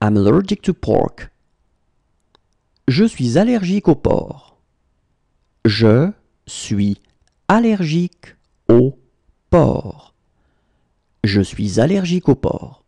I'm allergic to pork. Je suis allergique au porc. Je suis allergique au porc. Je suis allergique au porc.